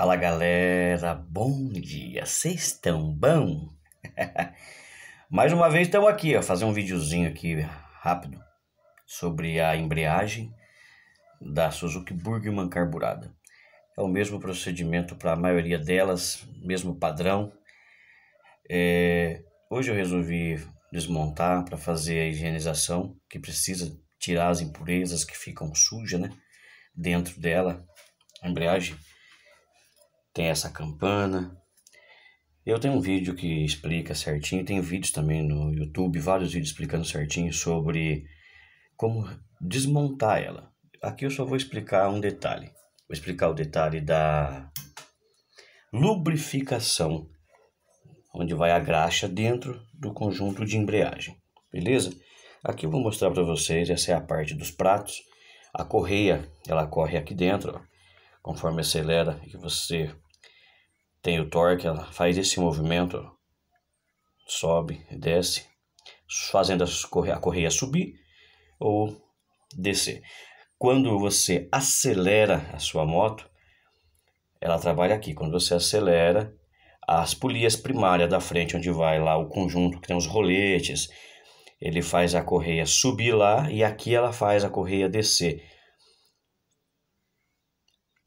Fala galera, bom dia, vocês estão bom? Mais uma vez estamos aqui, ó, fazer um videozinho aqui rápido sobre a embreagem da Suzuki Burgman carburada. É o mesmo procedimento para a maioria delas, mesmo padrão. É, hoje eu resolvi desmontar para fazer a higienização, que precisa tirar as impurezas que ficam sujas né, dentro dela, a embreagem tem essa campana. Eu tenho um vídeo que explica certinho, tem vídeos também no YouTube, vários vídeos explicando certinho sobre como desmontar ela. Aqui eu só vou explicar um detalhe. Vou explicar o detalhe da lubrificação, onde vai a graxa dentro do conjunto de embreagem, beleza? Aqui eu vou mostrar para vocês, essa é a parte dos pratos. A correia, ela corre aqui dentro, ó. conforme acelera e você tem o torque, ela faz esse movimento, sobe e desce, fazendo a correia subir ou descer. Quando você acelera a sua moto, ela trabalha aqui. Quando você acelera, as polias primárias da frente, onde vai lá o conjunto que tem os roletes, ele faz a correia subir lá e aqui ela faz a correia descer.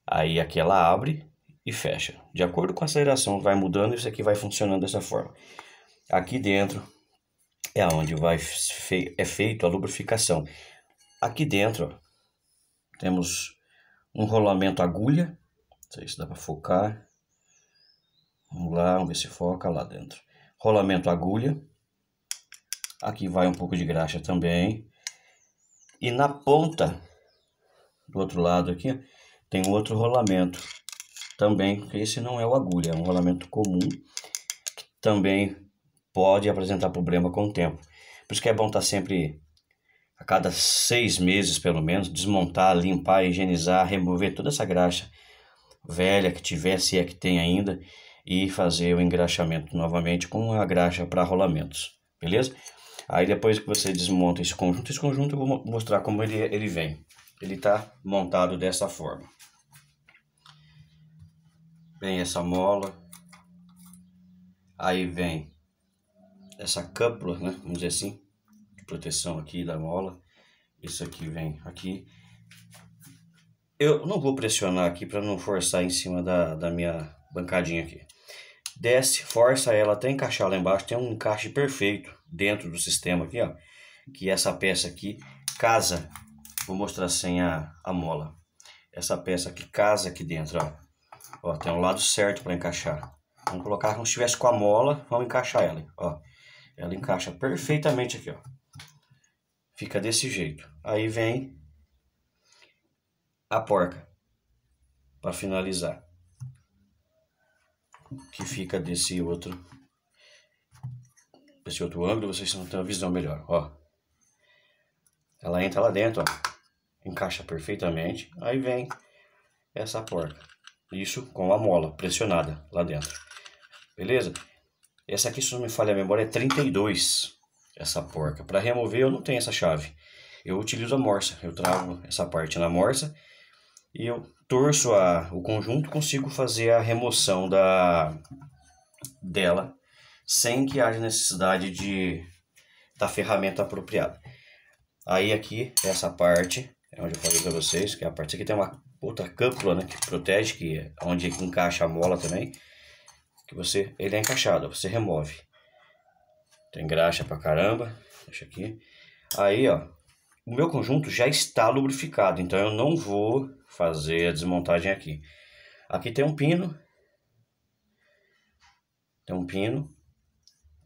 Aí aqui ela abre e fecha. De acordo com a aceleração, vai mudando, isso aqui vai funcionando dessa forma. Aqui dentro é onde vai fei é feito a lubrificação. Aqui dentro ó, temos um rolamento agulha, não sei se dá para focar. Vamos lá, vamos ver se foca lá dentro. Rolamento agulha. Aqui vai um pouco de graxa também. E na ponta do outro lado aqui tem um outro rolamento também, esse não é o agulha, é um rolamento comum, que também pode apresentar problema com o tempo. Por isso que é bom estar tá sempre, a cada seis meses pelo menos, desmontar, limpar, higienizar, remover toda essa graxa velha que tiver, se é que tem ainda, e fazer o engraxamento novamente com a graxa para rolamentos, beleza? Aí depois que você desmonta esse conjunto, esse conjunto eu vou mostrar como ele, ele vem. Ele está montado dessa forma vem essa mola, aí vem essa câpula, né? Vamos dizer assim, de proteção aqui da mola. Isso aqui vem aqui. Eu não vou pressionar aqui para não forçar em cima da, da minha bancadinha aqui. Desce, força ela até encaixar lá embaixo. Tem um encaixe perfeito dentro do sistema aqui, ó. Que essa peça aqui casa. Vou mostrar sem a, a mola. Essa peça aqui casa aqui dentro, ó. Ó, tem um lado certo para encaixar. Vamos colocar como se estivesse com a mola, vamos encaixar ela, ó. Ela encaixa perfeitamente aqui, ó. Fica desse jeito. Aí vem a porca para finalizar. Que fica desse outro esse outro ângulo, vocês não têm uma visão melhor, ó. Ela entra lá dentro, ó. Encaixa perfeitamente. Aí vem essa porca. Isso com a mola pressionada lá dentro. Beleza? Essa aqui, se não me falha a memória, é 32. Essa porca. Para remover, eu não tenho essa chave. Eu utilizo a morsa. Eu travo essa parte na morsa. E eu torço a, o conjunto, consigo fazer a remoção da, dela. Sem que haja necessidade de da ferramenta apropriada. Aí aqui, essa parte, é onde eu falei para vocês que a parte aqui tem uma outra câpsula, né, que protege, que é onde encaixa a mola também, que você, ele é encaixado, você remove. Tem graxa pra caramba, deixa aqui. Aí, ó, o meu conjunto já está lubrificado, então eu não vou fazer a desmontagem aqui. Aqui tem um pino, tem um pino,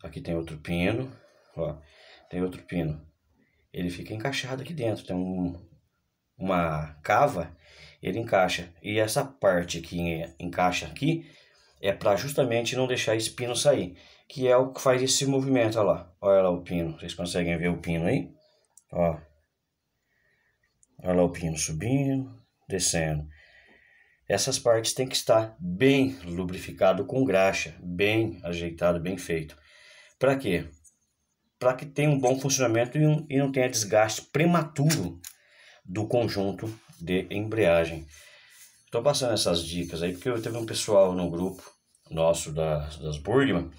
aqui tem outro pino, ó, tem outro pino. Ele fica encaixado aqui dentro, tem um, uma cava, ele encaixa. E essa parte que é, encaixa aqui é para justamente não deixar esse pino sair, que é o que faz esse movimento, olha lá. Olha lá o pino, vocês conseguem ver o pino aí? Ó. Olha lá o pino subindo, descendo. Essas partes tem que estar bem lubrificado com graxa, bem ajeitado, bem feito. Para quê? Para que tenha um bom funcionamento e, e não tenha desgaste prematuro do conjunto de embreagem. Estou passando essas dicas aí porque eu teve um pessoal no grupo nosso das, das Burgman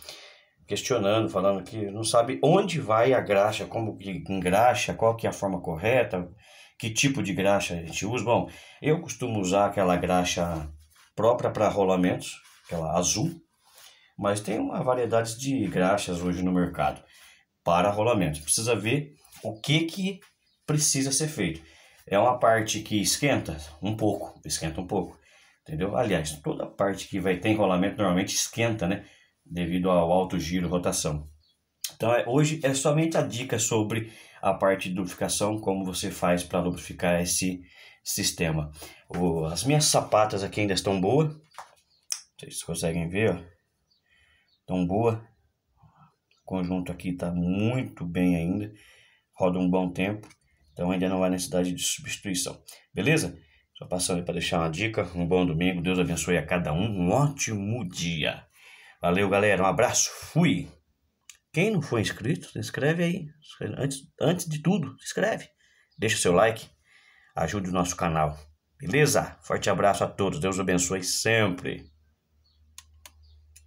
questionando, falando que não sabe onde vai a graxa, como que engraxa, qual que é a forma correta, que tipo de graxa a gente usa. Bom, eu costumo usar aquela graxa própria para rolamentos, aquela azul, mas tem uma variedade de graxas hoje no mercado para rolamentos. Precisa ver o que que precisa ser feito é uma parte que esquenta um pouco, esquenta um pouco, entendeu? Aliás, toda parte que vai ter enrolamento normalmente esquenta, né? Devido ao alto giro rotação. Então, é, hoje é somente a dica sobre a parte de lubrificação, como você faz para lubrificar esse sistema. O, as minhas sapatas aqui ainda estão boas, vocês conseguem ver, ó. Estão boas. O conjunto aqui está muito bem ainda, roda um bom tempo. Então ainda não há necessidade de substituição. Beleza? Só passando para deixar uma dica. Um bom domingo. Deus abençoe a cada um. Um ótimo dia. Valeu, galera. Um abraço. Fui. Quem não foi inscrito, se inscreve aí. Antes, antes de tudo, se inscreve. Deixa seu like. Ajude o nosso canal. Beleza? Forte abraço a todos. Deus abençoe sempre.